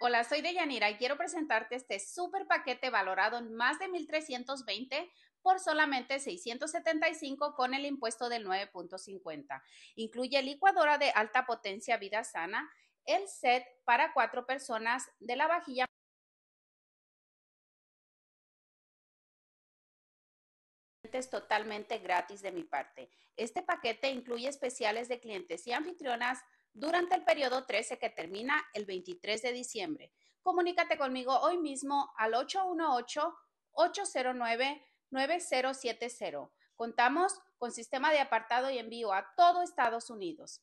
Hola, soy Deyanira y quiero presentarte este super paquete valorado en más de 1,320 por solamente 675 con el impuesto del 9.50. Incluye licuadora de alta potencia vida sana, el set para cuatro personas de la vajilla es totalmente gratis de mi parte. Este paquete incluye especiales de clientes y anfitrionas durante el periodo 13 que termina el 23 de diciembre. Comunícate conmigo hoy mismo al 818-809-9070. Contamos con sistema de apartado y envío a todo Estados Unidos.